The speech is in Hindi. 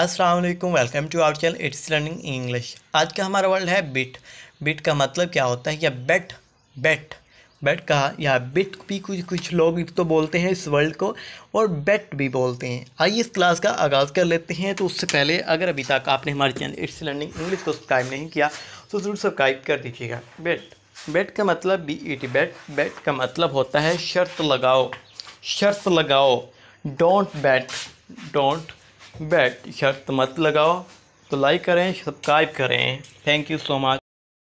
Aslam welcome to our channel it's learning English आज का हमारा वर्ल्ड है बिट बिट का मतलब क्या होता है या बेट बेट बेट का या बिट भी कुछ कुछ लोग तो बोलते हैं इस वर्ल्ड को और बेट भी बोलते हैं आइए इस क्लास का आगाज़ कर लेते हैं तो उससे पहले अगर अभी तक आपने हमारे चैनल इट्स लर्निंग इंग्लिश को सब्सक्राइब नहीं किया तो ज़रूर सब्सक्राइब कर दीजिएगा बेट बेट का मतलब बी इट बेट बेट का मतलब होता है शर्त लगाओ शर्त लगाओ डोंट बैट डोंट बैठ शर्त मत लगाओ तो लाइक करें सब्सक्राइब करें थैंक यू सो मच